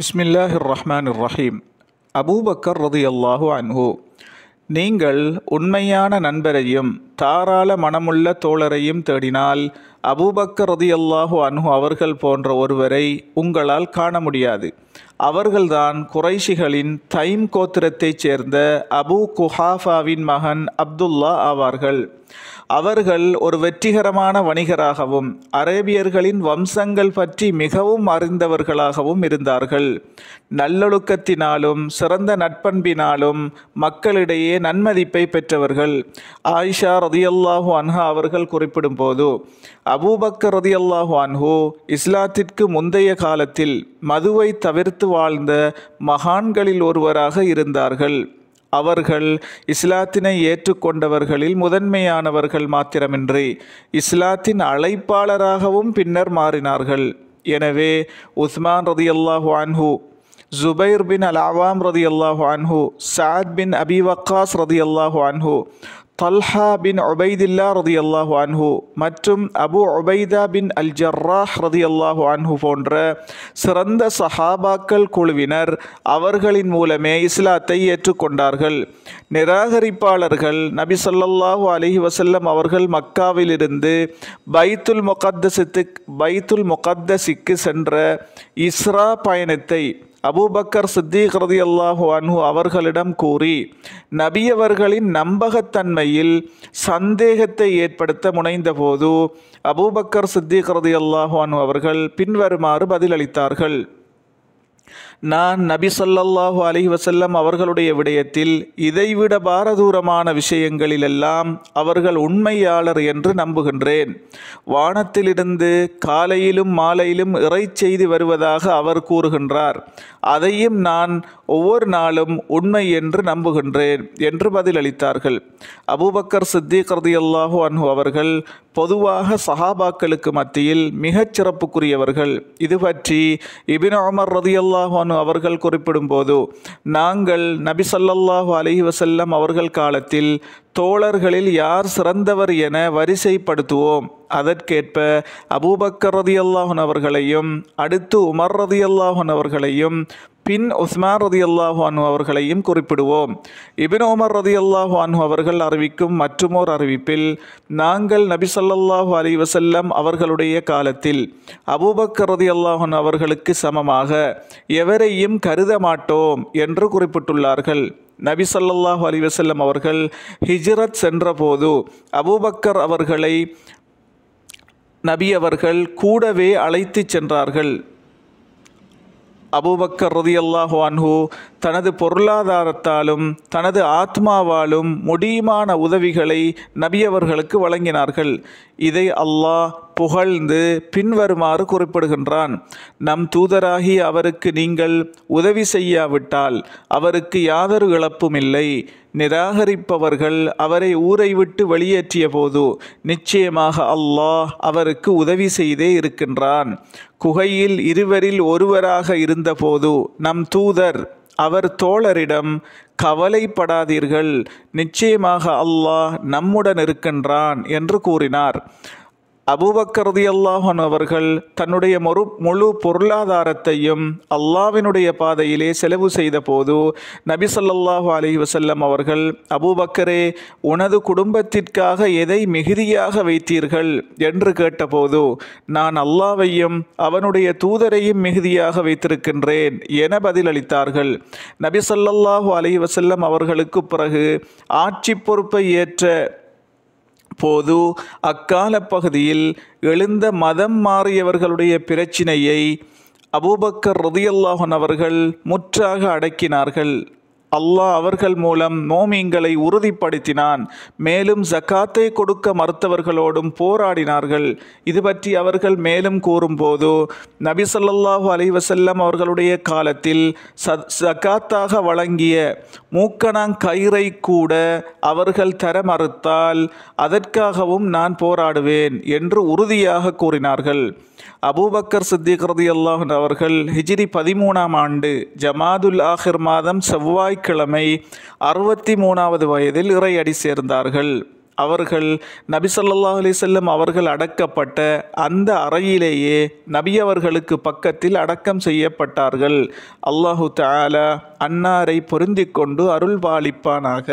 பிஸ்மில்லாஹிர் ரஹ்மான் ரஹீம் அபூபக்கர் ரதி அல்லாஹு அன்ஹு நீங்கள் உண்மையான நண்பரையும் தாராள மனமுள்ள தோழரையும் தேடினால் அபூபக்கர் ரதி அல்லாஹு அன்ஹு அவர்கள் போன்ற ஒருவரை உங்களால் காண முடியாது அவர்கள்தான் குறைஷிகளின் தைம் கோத்திரத்தைச் சேர்ந்த அபு குஹாஃபாவின் மகன் அப்துல்லா ஆவார்கள் அவர்கள் ஒரு வெற்றிகரமான வணிகராகவும் அரேபியர்களின் வம்சங்கள் பற்றி மிகவும் அறிந்தவர்களாகவும் இருந்தார்கள் நல்லொழுக்கத்தினாலும் சிறந்த நட்பண்பினாலும் மக்களிடையே நன்மதிப்பை பெற்றவர்கள் ஆயிஷா ரதியல்லாஹு அன்ஹா அவர்கள் குறிப்பிடும் போது அபூபக்கர் ரதியல்லாஹு அன்ஹு இஸ்லாத்திற்கு முந்தைய காலத்தில் மதுவை தவிர்த்து வாழ்த்து வாழ்ந்த மகான்களில் ஒருவராக இருந்தார்கள் அவர்கள் இஸ்லாத்தினை ஏற்றுக்கொண்டவர்களில் முதன்மையானவர்கள் மாத்திரமின்றி இஸ்லாத்தின் அழைப்பாளராகவும் பின்னர் மாறினார்கள் எனவே உஸ்மான் ரதி அல்லாஹு ஜுபைர் பின் அல் அவாம் ரதி அல்லாஹ் அன்ஹு சாத் பின் அபி வக்காஸ் ரதி அல்லாஹ் அன்ஹு தல்ஹா பின் ஒபைதில்லா ரதி அல்லாஹு அன்ஹு மற்றும் அபு ஒபைதா பின் அல் ஜர்ராஹ் ரதி அல்லாஹு அன்ஹு போன்ற சிறந்த சஹாபாக்கள் குழுவினர் அவர்களின் மூலமே இஸ்லாத்தை ஏற்றுக்கொண்டார்கள் நிராகரிப்பாளர்கள் நபி சொல்லல்லாஹு அலிஹி வசல்லம் அவர்கள் மக்காவிலிருந்து பைத்துல் முகத்தசித்து பைத்துல் முகத்தசிக்கு சென்ற இஸ்ரா பயணத்தை அபூபக்கர் சித்தீக் ரதி அல்லாஹு அன்ஹு அவர்களிடம் கூறி நபியவர்களின் நம்பகத்தன்மையில் சந்தேகத்தை ஏற்படுத்த முனைந்தபோது அபூபக்கர் சித்தீக் ரதி அல்லாஹு அன்ஹு அவர்கள் பின்வருமாறு பதிலளித்தார்கள் நான் நபி சொல்லல்லாஹு அலி வசல்லம் அவர்களுடைய விடயத்தில் இதைவிட பாரதூரமான விஷயங்களிலெல்லாம் அவர்கள் உண்மையாளர் என்று நம்புகின்றேன் வானத்திலிருந்து காலையிலும் மாலையிலும் இறை செய்து வருவதாக அவர் கூறுகின்றார் அதையும் நான் ஒவ்வொரு நாளும் உண்மை என்று நம்புகின்றேன் என்று பதிலளித்தார்கள் அபூபக்கர் சித்திக் அல்லாஹு அன்ஹு அவர்கள் பொதுவாக சஹாபாக்களுக்கு மத்தியில் மிகச் சிறப்புக்குரியவர்கள் இது பற்றி இபின் அமர் ரதியல்லாஹு அன்ஹு அவர்கள் குறிப்பிடும்போது நாங்கள் நபிசல்லாஹு அலஹி வசல்லம் அவர்கள் காலத்தில் தோழர்களில் யார் சிறந்தவர் என வரிசைப்படுத்துவோம் அதற்கேற்ப அபூபக்கர் ரதியல்லாஹன் அவர்களையும் அடுத்து உமர் ரதியல்லாஹன் அவர்களையும் பின் உஸ்மான் ரதி அல்லாஹ் அனு அவர்களையும் குறிப்பிடுவோம் இபின் உமர் ரதி அல்லாஹ் அனு அவர்கள் அறிவிக்கும் மற்றுமோர் அறிவிப்பில் நாங்கள் நபி சொல்லாஹு அலி வசல்லம் அவர்களுடைய காலத்தில் அபூபக்கர் ரதி அல்லாஹன் அவர்களுக்கு சமமாக எவரையும் கருத மாட்டோம் என்று குறிப்பிட்டுள்ளார்கள் நபி சொல்லாஹு அலி வசல்லம் அவர்கள் ஹிஜ்ரத் சென்றபோது அபூபக்கர் அவர்களை நபி அவர்கள் கூடவே அழைத்து சென்றார்கள் அபூபக்கர் ரதி அல்லாஹு அன்ஹு தனது பொருளாதாரத்தாலும் தனது ஆத்மாவாலும் முடியுமான உதவிகளை நபியவர்களுக்கு வழங்கினார்கள் இதை அல்லாஹ் புகழ்ந்து பின்வருமாறு குறிப்பிடுகின்றான் நம் தூதராகி அவருக்கு நீங்கள் உதவி செய்யாவிட்டால் அவருக்கு யாதொரு இழப்பும் இல்லை நிராகரிப்பவர்கள் அவரை ஊரை விட்டு வெளியேற்றிய போது நிச்சயமாக அல்லாஹ் அவருக்கு உதவி செய்தே இருக்கின்றான் குகையில் இருவரில் ஒருவராக இருந்தபோது நம் தூதர் அவர் தோழரிடம் கவலைப்படாதீர்கள் நிச்சயமாக அல்லாஹ் நம்முடன் இருக்கின்றான் என்று கூறினார் அபுபக்கர்தி அல்லாஹன் அவர்கள் தன்னுடைய மறு முழு பொருளாதாரத்தையும் அல்லாவினுடைய பாதையிலே செலவு செய்த போது நபி சொல்லாஹு அலி வசல்லம் அவர்கள் அபுபக்கரே உனது குடும்பத்திற்காக எதை மிகுதியாக வைத்தீர்கள் என்று கேட்டபோது நான் அல்லாவையும் அவனுடைய தூதரையும் மிகுதியாக வைத்திருக்கின்றேன் என பதிலளித்தார்கள் நபி சொல்லல்லாஹு அலி வசல்லம் அவர்களுக்கு பிறகு ஆட்சி பொறுப்பை ஏற்ற போது அக்கால பகுதியில் எழுந்த மதம் மாறியவர்களுடைய பிரச்சினையை அபூபக்கர் ரதியல்லாஹன் அவர்கள் முற்றாக அடக்கினார்கள் அல்லாஹ் அவர்கள் மூலம் மோமியங்களை உறுதிப்படுத்தினான் மேலும் ஜக்காத்தை கொடுக்க மறுத்தவர்களோடும் போராடினார்கள் இது பற்றி அவர்கள் மேலும் கூறும்போது நபி சொல்லாஹு அலைவசல்லம் அவர்களுடைய காலத்தில் ஜக்காத்தாக வழங்கிய கயிறை கூட அவர்கள் தர மறுத்தால் அதற்காகவும் நான் போராடுவேன் என்று உறுதியாக கூறினார்கள் அபூபக்கர் சித்திகிருதி ரதி அல்லாஹ் அவர்கள் ஹிஜிரி பதிமூணாம் ஆண்டு ஜமாதுல் ஆஹிர் மாதம் செவ்வாய் வியாழக்கிழமை அறுபத்தி மூணாவது வயதில் இறையடி சேர்ந்தார்கள் அவர்கள் நபி சொல்லா அலி செல்லம் அவர்கள் அடக்கப்பட்ட அந்த அறையிலேயே நபி அவர்களுக்கு பக்கத்தில் அடக்கம் செய்யப்பட்டார்கள் அல்லாஹு தாலா அன்னாரை பொருந்திக் கொண்டு அருள் பாலிப்பானாக